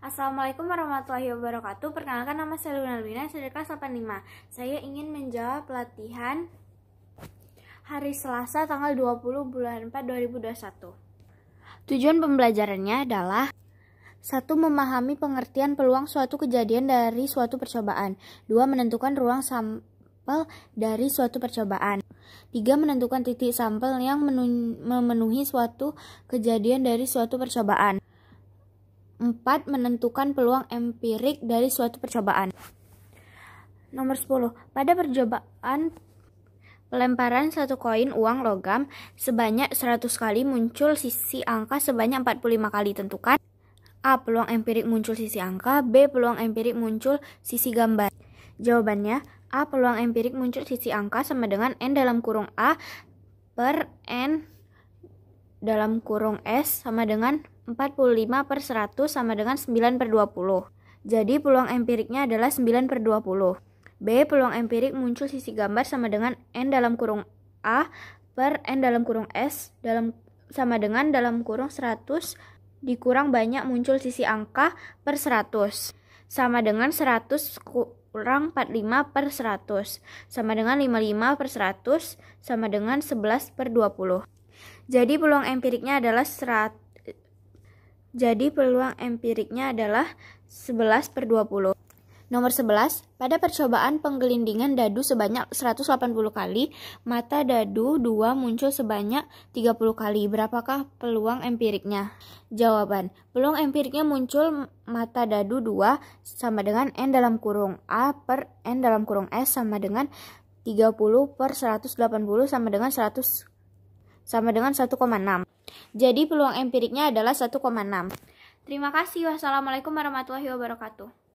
Assalamualaikum warahmatullahi wabarakatuh. Perkenalkan nama saya Luna Albina, saya dari kelas 85. Saya ingin menjawab pelatihan hari Selasa tanggal 20 bulan 4 2021. Tujuan pembelajarannya adalah satu memahami pengertian peluang suatu kejadian dari suatu percobaan. Dua menentukan ruang sampel dari suatu percobaan. tiga Menentukan titik sampel yang memenuhi suatu kejadian dari suatu percobaan. 4. Menentukan peluang empirik dari suatu percobaan. Nomor 10. Pada percobaan pelemparan satu koin uang logam sebanyak 100 kali muncul sisi angka sebanyak 45 kali tentukan. A. Peluang empirik muncul sisi angka. B. Peluang empirik muncul sisi gambar. Jawabannya, A. Peluang empirik muncul sisi angka sama dengan N dalam kurung A per N dalam kurung S sama dengan 45 per 100 sama dengan 9 per 20. Jadi peluang empiriknya adalah 9 per 20. B. Peluang empirik muncul sisi gambar sama dengan N dalam kurung A per N dalam kurung S dalam sama dengan dalam kurung 100 dikurang banyak muncul sisi angka per 100 sama dengan 100 kurang 45 per 100 sama dengan 55 per 100 sama dengan 11 per 20. Jadi peluang empiriknya adalah 100 jadi peluang empiriknya adalah 11 per 20. Nomor 11, pada percobaan penggelindingan dadu sebanyak 180 kali, mata dadu 2 muncul sebanyak 30 kali. Berapakah peluang empiriknya? Jawaban, peluang empiriknya muncul mata dadu 2 sama dengan N dalam kurung A per N dalam kurung S sama dengan 30 per 180 sama dengan 100 sama dengan 1,6. Jadi peluang empiriknya adalah 1,6. Terima kasih. Wassalamualaikum warahmatullahi wabarakatuh.